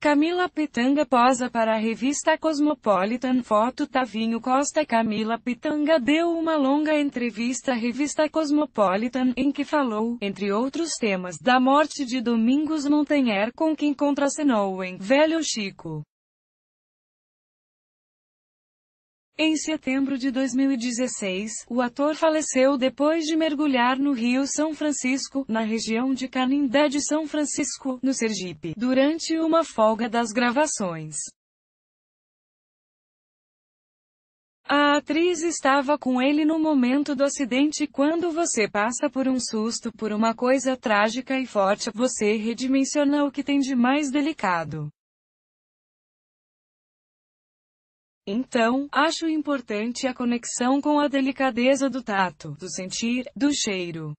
Camila Pitanga posa para a revista Cosmopolitan Foto Tavinho Costa Camila Pitanga deu uma longa entrevista à revista Cosmopolitan, em que falou, entre outros temas, da morte de Domingos Montanher com quem contracenou em Velho Chico. Em setembro de 2016, o ator faleceu depois de mergulhar no Rio São Francisco, na região de Canindé de São Francisco, no Sergipe, durante uma folga das gravações. A atriz estava com ele no momento do acidente. Quando você passa por um susto por uma coisa trágica e forte, você redimensiona o que tem de mais delicado. Então, acho importante a conexão com a delicadeza do tato, do sentir, do cheiro.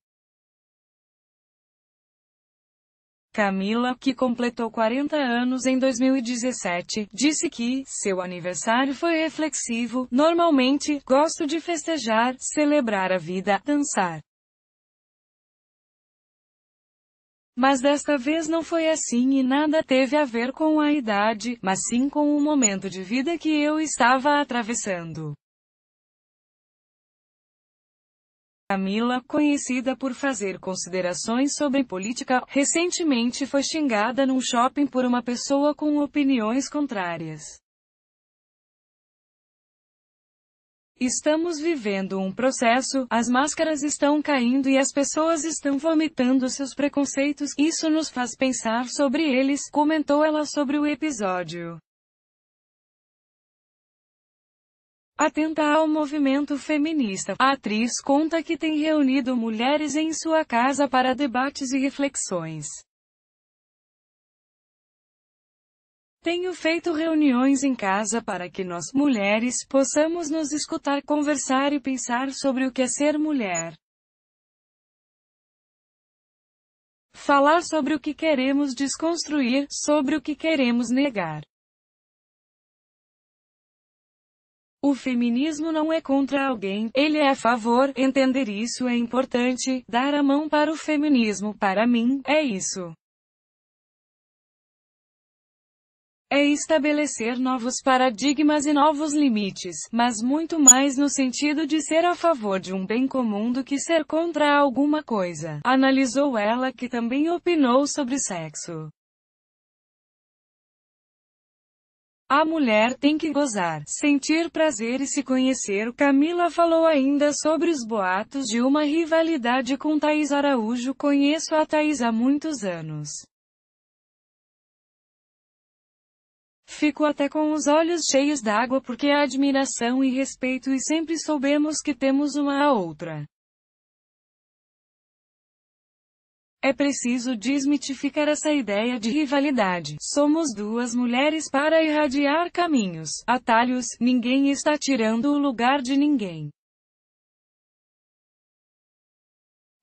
Camila, que completou 40 anos em 2017, disse que seu aniversário foi reflexivo. Normalmente, gosto de festejar, celebrar a vida, dançar. Mas desta vez não foi assim e nada teve a ver com a idade, mas sim com o momento de vida que eu estava atravessando. Camila, conhecida por fazer considerações sobre política, recentemente foi xingada num shopping por uma pessoa com opiniões contrárias. Estamos vivendo um processo, as máscaras estão caindo e as pessoas estão vomitando seus preconceitos, isso nos faz pensar sobre eles, comentou ela sobre o episódio. Atenta ao movimento feminista, a atriz conta que tem reunido mulheres em sua casa para debates e reflexões. Tenho feito reuniões em casa para que nós, mulheres, possamos nos escutar, conversar e pensar sobre o que é ser mulher. Falar sobre o que queremos desconstruir, sobre o que queremos negar. O feminismo não é contra alguém, ele é a favor, entender isso é importante, dar a mão para o feminismo, para mim, é isso. é estabelecer novos paradigmas e novos limites, mas muito mais no sentido de ser a favor de um bem comum do que ser contra alguma coisa, analisou ela que também opinou sobre sexo. A mulher tem que gozar, sentir prazer e se conhecer. Camila falou ainda sobre os boatos de uma rivalidade com Thaís Araújo. Conheço a Thaís há muitos anos. Fico até com os olhos cheios d'água porque há admiração e respeito e sempre soubemos que temos uma a outra. É preciso desmitificar essa ideia de rivalidade. Somos duas mulheres para irradiar caminhos, atalhos, ninguém está tirando o lugar de ninguém.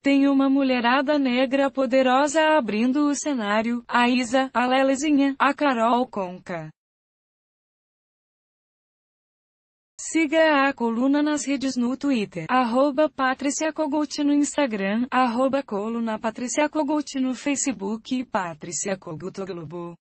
Tem uma mulherada negra poderosa abrindo o cenário, a Isa, a Lelezinha, a Carol Conca. Siga a coluna nas redes no Twitter, arroba Patrícia Kogut no Instagram, arroba coluna Patrícia Kogut no Facebook e Patrícia Kogut Globo.